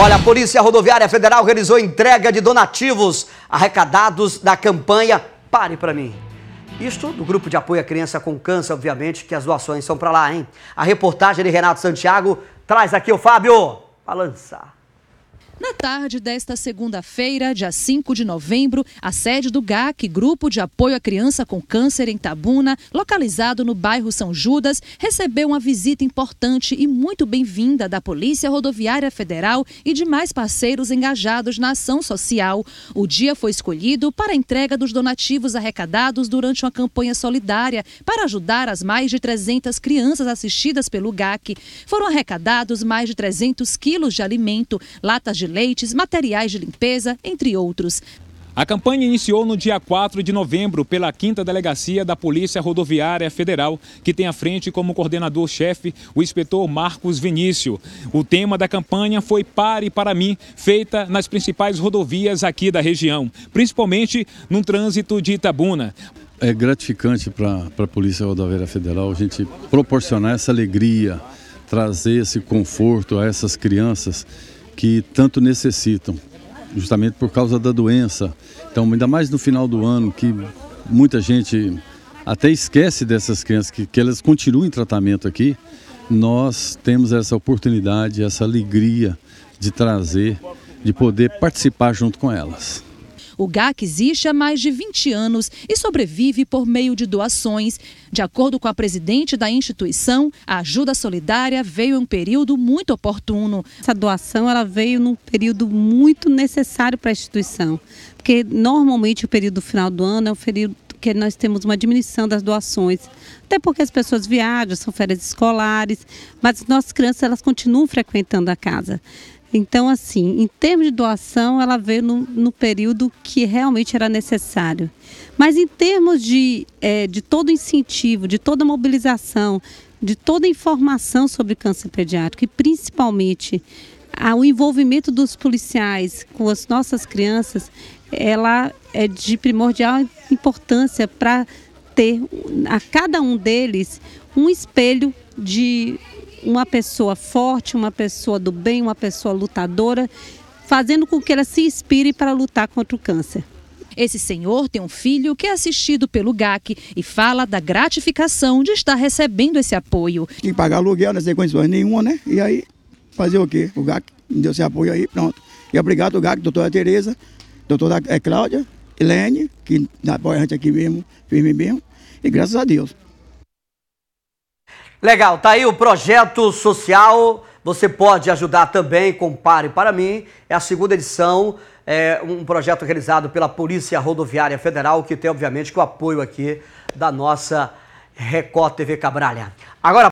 Olha, a Polícia Rodoviária Federal realizou entrega de donativos arrecadados da campanha Pare para mim. Isto do grupo de apoio à criança com câncer, obviamente, que as doações são para lá, hein? A reportagem de Renato Santiago traz aqui o Fábio. lançar. Na tarde desta segunda-feira, dia 5 de novembro, a sede do GAC, Grupo de Apoio à Criança com Câncer em Tabuna, localizado no bairro São Judas, recebeu uma visita importante e muito bem-vinda da Polícia Rodoviária Federal e demais parceiros engajados na ação social. O dia foi escolhido para a entrega dos donativos arrecadados durante uma campanha solidária para ajudar as mais de 300 crianças assistidas pelo GAC. Foram arrecadados mais de 300 quilos de alimento, latas de de leites, materiais de limpeza, entre outros. A campanha iniciou no dia 4 de novembro pela 5 Delegacia da Polícia Rodoviária Federal, que tem à frente como coordenador-chefe o inspetor Marcos Vinício. O tema da campanha foi Pare para mim, feita nas principais rodovias aqui da região, principalmente no trânsito de Itabuna. É gratificante para a Polícia Rodoviária Federal a gente proporcionar essa alegria, trazer esse conforto a essas crianças que tanto necessitam, justamente por causa da doença. Então, ainda mais no final do ano, que muita gente até esquece dessas crianças, que, que elas continuem em tratamento aqui, nós temos essa oportunidade, essa alegria de trazer, de poder participar junto com elas. O GAC existe há mais de 20 anos e sobrevive por meio de doações. De acordo com a presidente da instituição, a ajuda solidária veio em um período muito oportuno. Essa doação ela veio num período muito necessário para a instituição, porque normalmente o período final do ano é um período porque nós temos uma diminuição das doações. Até porque as pessoas viajam, são férias escolares, mas nossas crianças elas continuam frequentando a casa. Então, assim, em termos de doação, ela veio no, no período que realmente era necessário. Mas em termos de, é, de todo incentivo, de toda mobilização, de toda informação sobre câncer pediátrico e principalmente o envolvimento dos policiais com as nossas crianças, ela é de primordial importância para ter a cada um deles um espelho de uma pessoa forte, uma pessoa do bem, uma pessoa lutadora, fazendo com que ela se inspire para lutar contra o câncer. Esse senhor tem um filho que é assistido pelo GAC e fala da gratificação de estar recebendo esse apoio. Tem que pagar aluguel, não tem condições nenhuma, né? E aí Fazer o quê? O GAC deu seu apoio aí, pronto. E obrigado, GAC, doutora Tereza, doutora é, Cláudia, Helene, que apoia a gente aqui mesmo, firme mesmo. E graças a Deus. Legal, tá aí o projeto social. Você pode ajudar também compare para mim. É a segunda edição, é um projeto realizado pela Polícia Rodoviária Federal, que tem obviamente o apoio aqui da nossa Record TV Cabralha. Agora